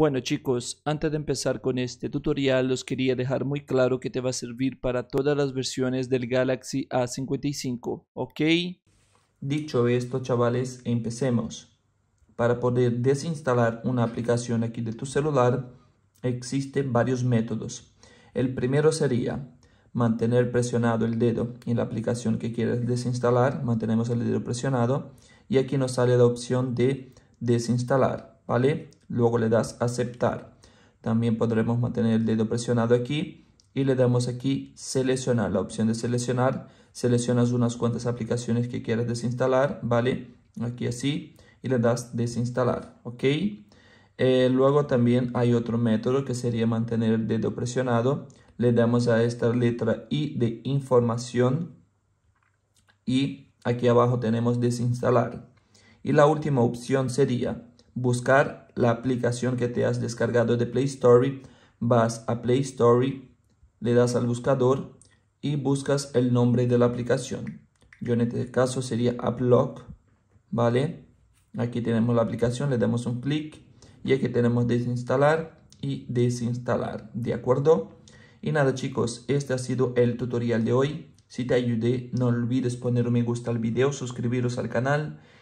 Bueno chicos, antes de empezar con este tutorial los quería dejar muy claro que te va a servir para todas las versiones del Galaxy A55, ¿ok? Dicho esto chavales, empecemos. Para poder desinstalar una aplicación aquí de tu celular, existen varios métodos. El primero sería mantener presionado el dedo en la aplicación que quieres desinstalar, mantenemos el dedo presionado y aquí nos sale la opción de desinstalar. Luego le das aceptar. También podremos mantener el dedo presionado aquí y le damos aquí seleccionar, la opción de seleccionar. Seleccionas unas cuantas aplicaciones que quieres desinstalar, ¿vale? Aquí así y le das desinstalar, ¿ok? Eh, luego también hay otro método que sería mantener el dedo presionado. Le damos a esta letra I de información y aquí abajo tenemos desinstalar. Y la última opción sería buscar la aplicación que te has descargado de Play Store, vas a Play Store, le das al buscador y buscas el nombre de la aplicación. Yo en este caso sería AppLock, ¿vale? Aquí tenemos la aplicación, le damos un clic y aquí tenemos desinstalar y desinstalar, ¿de acuerdo? Y nada chicos, este ha sido el tutorial de hoy. Si te ayudé, no olvides poner un me gusta al video, suscribiros al canal